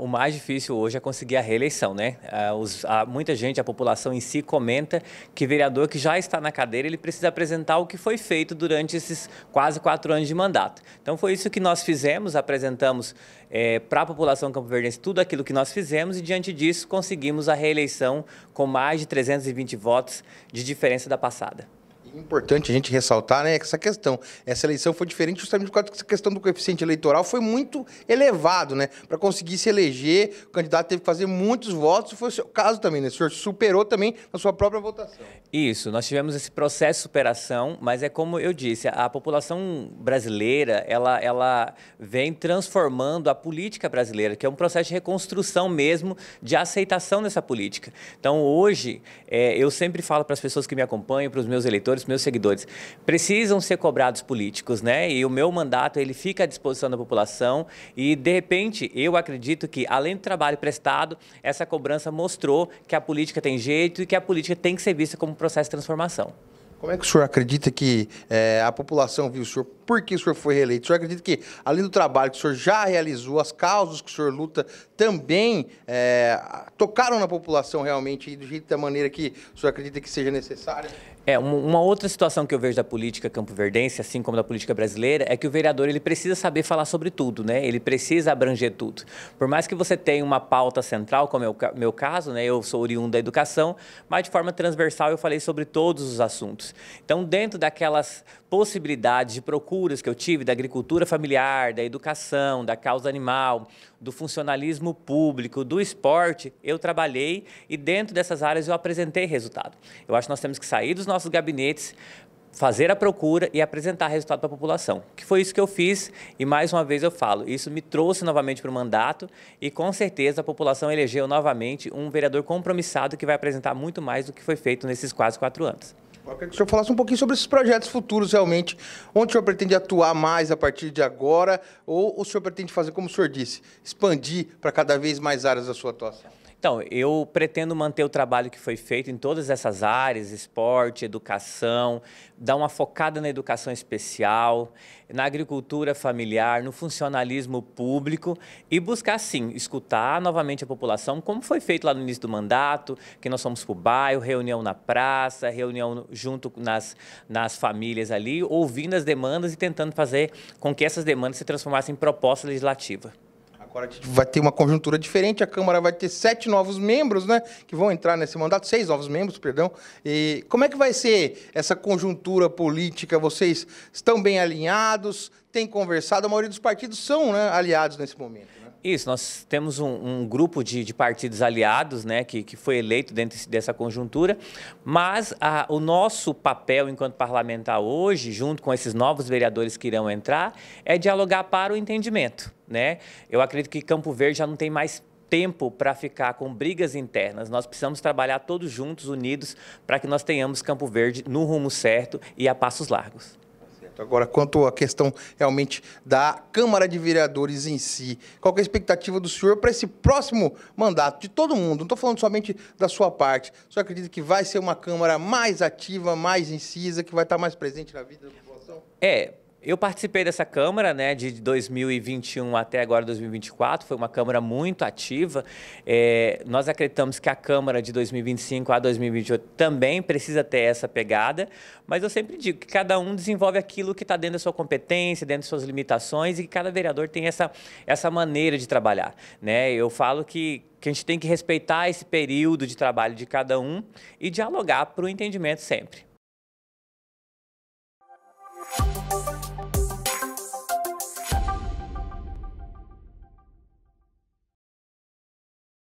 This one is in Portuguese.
O mais difícil hoje é conseguir a reeleição, né? Ah, os, ah, muita gente, a população em si, comenta que vereador que já está na cadeira, ele precisa apresentar o que foi feito durante esses quase quatro anos de mandato. Então, foi isso que nós fizemos, apresentamos é, eh, para a população campo-verdense tudo aquilo que nós fizemos e, diante disso, conseguimos a reeleição com mais de 320 votos de diferença da passada. Importante a gente ressaltar, né, essa questão. Essa eleição foi diferente justamente por causa que essa questão do coeficiente eleitoral foi muito elevado, né? Para conseguir se eleger, o candidato teve que fazer muitos votos, foi o seu caso também, né? O senhor superou também na sua própria votação. Isso, nós tivemos esse processo de superação, mas é como eu disse, a população brasileira, ela, ela vem transformando a política brasileira, que é um processo de reconstrução mesmo, de aceitação dessa política. Então, hoje, é, eu sempre falo para as pessoas que me acompanham, para os meus eleitores, meus seguidores, precisam ser cobrados políticos, né? E o meu mandato, ele fica à disposição da população e, de repente, eu acredito que, além do trabalho prestado, essa cobrança mostrou que a política tem jeito e que a política tem que ser vista como um processo de transformação. Como é que o senhor acredita que é, a população viu o senhor? Por que o senhor foi reeleito? O senhor acredita que, além do trabalho que o senhor já realizou, as causas que o senhor luta também é, tocaram na população realmente e do jeito da maneira que o senhor acredita que seja necessária? É, uma outra situação que eu vejo da política campo-verdense, assim como da política brasileira, é que o vereador ele precisa saber falar sobre tudo, né? Ele precisa abranger tudo. Por mais que você tenha uma pauta central, como é o meu caso, né? Eu sou oriundo da educação, mas de forma transversal eu falei sobre todos os assuntos. Então, dentro daquelas possibilidades de procuras que eu tive da agricultura familiar, da educação, da causa animal, do funcionalismo público, do esporte, eu trabalhei e dentro dessas áreas eu apresentei resultado. Eu acho que nós temos que sair dos nossos gabinetes, fazer a procura e apresentar resultado para a população. Que foi isso que eu fiz e mais uma vez eu falo, isso me trouxe novamente para o mandato e com certeza a população elegeu novamente um vereador compromissado que vai apresentar muito mais do que foi feito nesses quase quatro anos. Tipo, eu queria que o senhor falasse um pouquinho sobre esses projetos futuros, realmente. Onde o senhor pretende atuar mais a partir de agora? Ou o senhor pretende fazer, como o senhor disse, expandir para cada vez mais áreas da sua atuação? Então, eu pretendo manter o trabalho que foi feito em todas essas áreas, esporte, educação, dar uma focada na educação especial, na agricultura familiar, no funcionalismo público e buscar, sim, escutar novamente a população, como foi feito lá no início do mandato, que nós fomos para o bairro, reunião na praça, reunião junto nas, nas famílias ali, ouvindo as demandas e tentando fazer com que essas demandas se transformassem em proposta legislativa. Agora a gente vai ter uma conjuntura diferente, a Câmara vai ter sete novos membros, né? Que vão entrar nesse mandato, seis novos membros, perdão. E como é que vai ser essa conjuntura política? Vocês estão bem alinhados? Tem conversado? A maioria dos partidos são né, aliados nesse momento. Né? Isso, nós temos um, um grupo de, de, partidos aliados né, que, que foi eleito dentro dessa conjuntura, mas a, o nosso papel enquanto parlamentar hoje, junto com esses novos vereadores que irão entrar, é dialogar para o entendimento. Né? Eu acredito que Campo Verde já não tem mais tempo para ficar com brigas internas. Nós precisamos trabalhar todos juntos, unidos, para que nós tenhamos Campo Verde no rumo certo e a passos largos. Agora, quanto à questão realmente da Câmara de Vereadores em si, qual é a expectativa do senhor para esse próximo mandato de todo mundo? Não estou falando somente da sua parte. O senhor acredita que vai ser uma Câmara mais ativa, mais incisa, que vai estar mais presente na vida da população? É, eu participei dessa Câmara, né, de 2021 até agora 2024, foi uma Câmara muito ativa. É, nós acreditamos que a Câmara de 2025 a 2028 também precisa ter essa pegada, mas eu sempre digo que cada um desenvolve aquilo que está dentro da sua competência, dentro das suas limitações e que cada vereador tem essa, essa maneira de trabalhar. Né? Eu falo que, que a gente tem que respeitar esse período de trabalho de cada um e dialogar para o entendimento sempre. Música